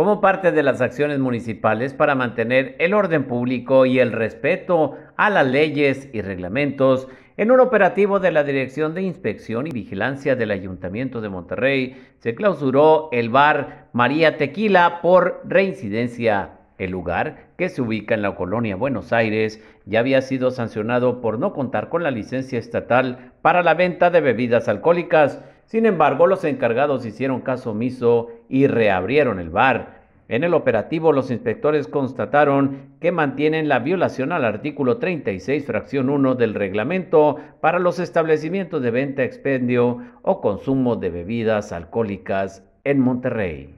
como parte de las acciones municipales para mantener el orden público y el respeto a las leyes y reglamentos en un operativo de la Dirección de Inspección y Vigilancia del Ayuntamiento de Monterrey, se clausuró el bar María Tequila por reincidencia. El lugar, que se ubica en la colonia Buenos Aires, ya había sido sancionado por no contar con la licencia estatal para la venta de bebidas alcohólicas. Sin embargo, los encargados hicieron caso omiso y reabrieron el bar. En el operativo, los inspectores constataron que mantienen la violación al artículo 36, fracción 1 del reglamento para los establecimientos de venta, expendio o consumo de bebidas alcohólicas en Monterrey.